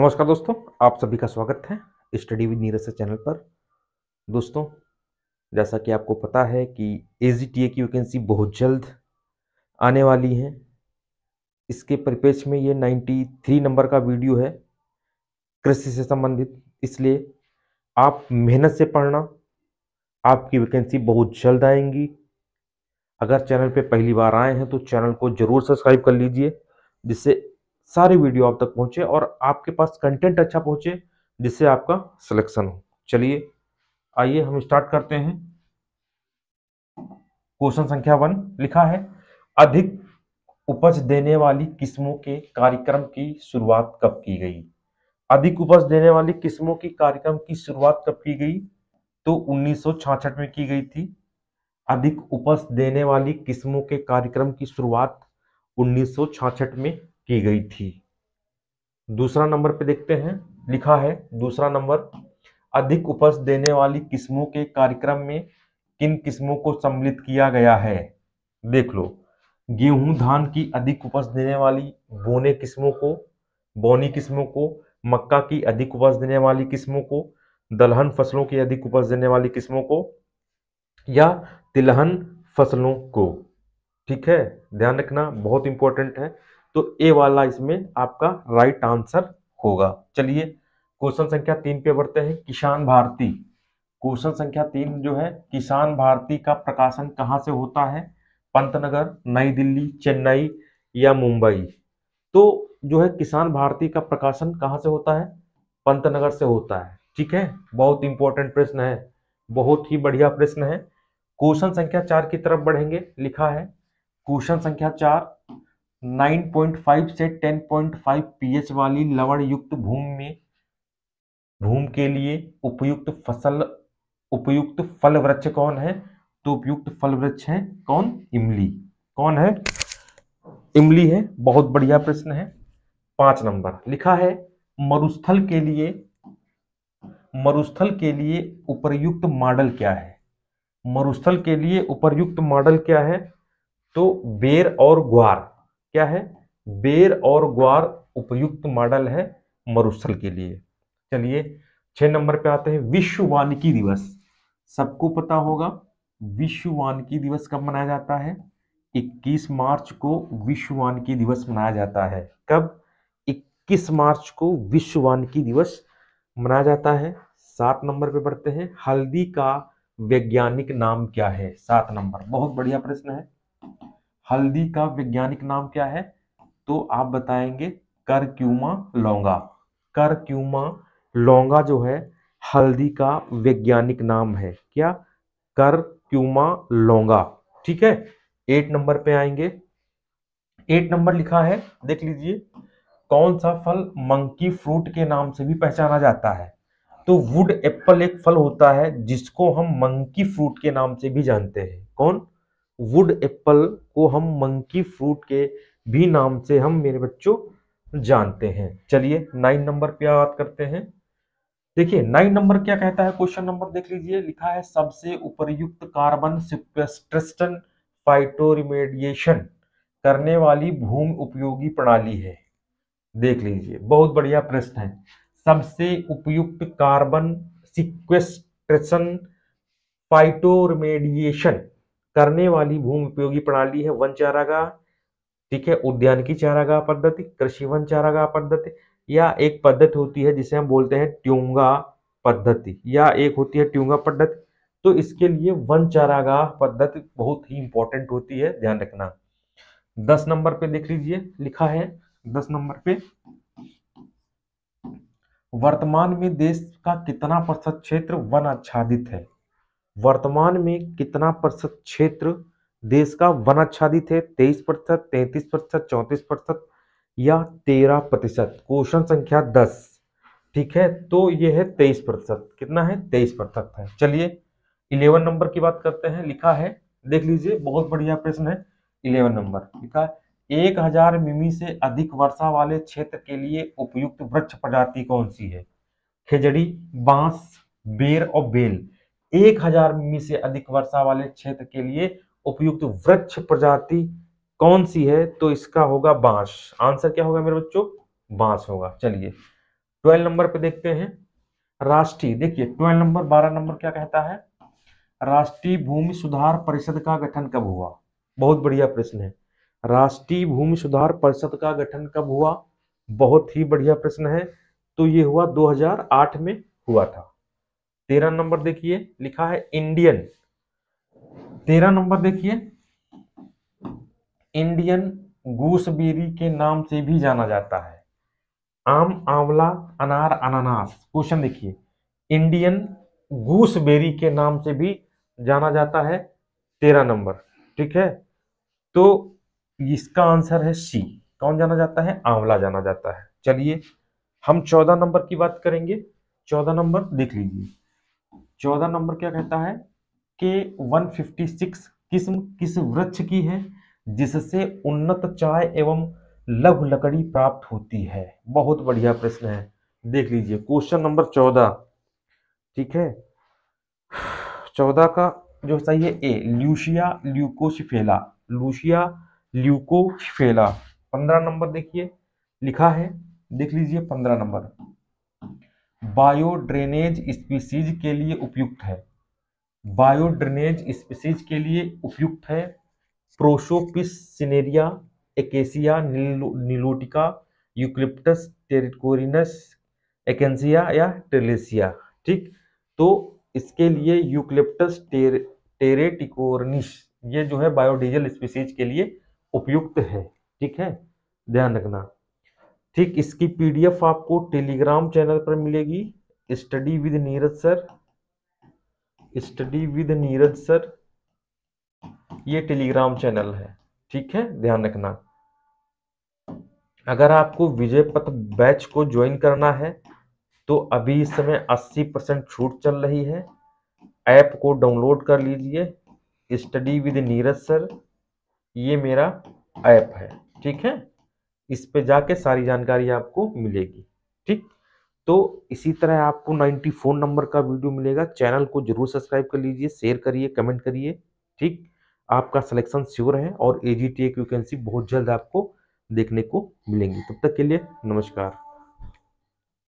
नमस्कार दोस्तों आप सभी का स्वागत है स्टडी विद नीरज चैनल पर दोस्तों जैसा कि आपको पता है कि ए की वैकेंसी बहुत जल्द आने वाली है इसके परिपेक्ष में ये 93 नंबर का वीडियो है कृषि से संबंधित इसलिए आप मेहनत से पढ़ना आपकी वैकेंसी बहुत जल्द आएंगी अगर चैनल पे पहली बार आए हैं तो चैनल को ज़रूर सब्सक्राइब कर लीजिए जिससे सारी वीडियो आप तक पहुंचे और आपके पास कंटेंट अच्छा पहुंचे जिससे आपका सिलेक्शन हो चलिए आइए हम स्टार्ट करते हैं क्वेश्चन संख्या वन लिखा है अधिक उपज देने वाली किस्मों के कार्यक्रम की शुरुआत कब की गई अधिक उपज देने वाली किस्मों की कार्यक्रम की शुरुआत कब की गई तो उन्नीस में की गई थी अधिक उपज देने वाली किस्मों के कार्यक्रम की शुरुआत उन्नीस में की गई थी दूसरा नंबर पे देखते हैं लिखा है दूसरा नंबर अधिक उपज देने वाली किस्मों के कार्यक्रम में किन किस्मों को सम्मिलित किया गया है देख लो गेहूं धान की अधिक उपज देने वाली बोने किस्मों को बोनी किस्मों को मक्का की अधिक उपज देने वाली किस्मों को दलहन फसलों की अधिक उपज देने वाली किस्मों को या तिलहन फसलों को ठीक है ध्यान रखना बहुत इंपॉर्टेंट है तो ए वाला इसमें आपका राइट आंसर होगा चलिए क्वेश्चन संख्या तीन पे बढ़ते हैं किसान भारती क्वेश्चन संख्या तीन जो है किसान भारती का प्रकाशन कहाँ से होता है पंतनगर नई दिल्ली चेन्नई या मुंबई तो जो है किसान भारती का प्रकाशन कहाँ से होता है पंतनगर से होता है ठीक है बहुत इंपॉर्टेंट प्रश्न है बहुत ही बढ़िया प्रश्न है क्वेश्चन संख्या चार की तरफ बढ़ेंगे लिखा है क्वेश्चन संख्या चार 9.5 से 10.5 पीएच वाली लवण युक्त भूमि में भूमि के लिए उपयुक्त फसल उपयुक्त फल वृक्ष कौन है तो उपयुक्त फल वृक्ष है कौन इमली कौन है इमली है बहुत बढ़िया प्रश्न है पांच नंबर लिखा है मरुस्थल के लिए मरुस्थल के लिए उपयुक्त मॉडल क्या है मरुस्थल के लिए उपयुक्त मॉडल क्या है तो बेर और ग्वार क्या है बेर और ग्वार उपयुक्त मॉडल है मरुस्थल के लिए चलिए छह नंबर पे आते हैं विश्व वानिकी दिवस सबको पता होगा विश्व वानिकी दिवस कब मनाया जाता है 21 मार्च को विश्व वानिकी दिवस मनाया जाता है कब 21 मार्च को विश्व वानिकी दिवस मनाया जाता है सात नंबर पे बढ़ते हैं हल्दी का वैज्ञानिक नाम क्या है सात नंबर बहुत बढ़िया प्रश्न है हल्दी का वैज्ञानिक नाम क्या है तो आप बताएंगे करक्यूमा लौंगा करक्यूमा लौंगा जो है हल्दी का वैज्ञानिक नाम है क्या करक्यूमा लौंगा ठीक है एट नंबर पे आएंगे एट नंबर लिखा है देख लीजिए कौन सा फल मंकी फ्रूट के नाम से भी पहचाना जाता है तो वुड एप्पल एक फल होता है जिसको हम मंकी फ्रूट के नाम से भी जानते हैं कौन वुड एप्पल को हम मंकी फ्रूट के भी नाम से हम मेरे बच्चों जानते हैं चलिए नाइन नंबर पे बात करते हैं देखिए नाइन नंबर क्या कहता है क्वेश्चन नंबर देख लीजिए लिखा है सबसे उपरयुक्त कार्बन सिक्वेस्ट्रेस्टन फाइटोरिमेडिएशन करने वाली भूमि उपयोगी प्रणाली है देख लीजिए बहुत बढ़िया प्रश्न है सबसे उपयुक्त कार्बन सिक्वेस्ट्रेशन फाइटोरिमेडिएशन करने वाली भूमि उपयोगी प्रणाली है वन चारागा ठीक है उद्यान की चारागाह पद्धति कृषि वन चारागाह पद्धति या एक पद्धति होती है जिसे हम बोलते हैं ट्यूंगा पद्धति या एक होती है ट्यूंगा पद्धति तो इसके लिए वन चारागाह पद्धति बहुत ही इंपॉर्टेंट होती है ध्यान रखना दस नंबर पे देख लीजिए लिखा है दस नंबर पे वर्तमान में देश का कितना प्रतिशत क्षेत्र वन आच्छादित है वर्तमान में कितना प्रतिशत क्षेत्र देश का वन आच्छादित है तेईस प्रतिशत तैंतीस प्रतिशत चौंतीस प्रतिशत या तेरह प्रतिशत क्वेश्चन संख्या दस ठीक है तो यह है तेईस प्रतिशत कितना है तेईस प्रतिशत है चलिए इलेवन नंबर की बात करते हैं लिखा है देख लीजिए बहुत बढ़िया प्रश्न है इलेवन नंबर लिखा है एक हजार मिमी से अधिक वर्षा वाले क्षेत्र के लिए उपयुक्त वृक्ष प्रजाति कौन सी है खेजड़ी बांस बेर और बेल एक हजार मिमी से अधिक वर्षा वाले क्षेत्र के लिए उपयुक्त वृक्ष प्रजाति कौन सी है तो इसका होगा बांस आंसर क्या होगा मेरे बच्चों बांस होगा चलिए ट्वेल्व नंबर पे देखते हैं राष्ट्रीय देखिए ट्वेल्व नंबर बारह नंबर क्या कहता है राष्ट्रीय भूमि सुधार परिषद का गठन कब हुआ बहुत बढ़िया प्रश्न है राष्ट्रीय भूमि सुधार परिषद का गठन कब हुआ बहुत ही बढ़िया प्रश्न है तो ये हुआ 2008 में हुआ था तेरह नंबर देखिए लिखा है इंडियन तेरह नंबर देखिए इंडियन गूसबेरी के नाम से भी जाना जाता है आम आंवला अनार अनानास क्वेश्चन देखिए इंडियन गूसबेरी के नाम से भी जाना जाता है तेरह नंबर ठीक है तो इसका आंसर है सी कौन जाना जाता है आंवला जाना जाता है चलिए हम चौदह नंबर की बात करेंगे चौदह नंबर देख लीजिए चौदह नंबर क्या कहता है कि 156 किस्म किस वृक्ष की है जिससे उन्नत चाय एवं लघु लकड़ी प्राप्त होती है बहुत बढ़िया प्रश्न है देख लीजिए क्वेश्चन नंबर चौदह ठीक है चौदह का जो सही है ए ल्यूशिया ल्यूकोशिफेला लूशिया ल्यूकोशिफेला पंद्रह नंबर देखिए लिखा है देख लीजिए पंद्रह नंबर बायोड्रेनेज स्पीसीज के लिए उपयुक्त है बायोड्रेनेज स्पीसीज के लिए उपयुक्त है प्रोशोपिस सिनेरिया एकेसिया निलोटिका यूक्लिप्टस टेरिकोरिनस एकेंसिया या टेलेसिया ठीक तो इसके लिए यूक्लिप्टस टेर, टेरेटिकोरनिस ये जो है बायोडीजल स्पीसीज के लिए उपयुक्त है ठीक है ध्यान रखना ठीक इसकी पीडीएफ आपको टेलीग्राम चैनल पर मिलेगी study with Neeraj sir study with Neeraj sir ये टेलीग्राम चैनल है ठीक है ध्यान रखना अगर आपको विजय पथ बैच को ज्वाइन करना है तो अभी इस समय 80 परसेंट छूट चल रही है ऐप को डाउनलोड कर लीजिए स्टडी विद नीरज सर ये मेरा ऐप है ठीक है इस पे जाके सारी जानकारी आपको मिलेगी ठीक तो इसी तरह आपको फोन नंबर का वीडियो मिलेगा चैनल को जरूर सब्सक्राइब कर लीजिए शेयर करिए कमेंट करिए ठीक आपका सिलेक्शन श्योर है और ए जी टी वैकेंसी बहुत जल्द आपको देखने को मिलेंगी तब तक के लिए नमस्कार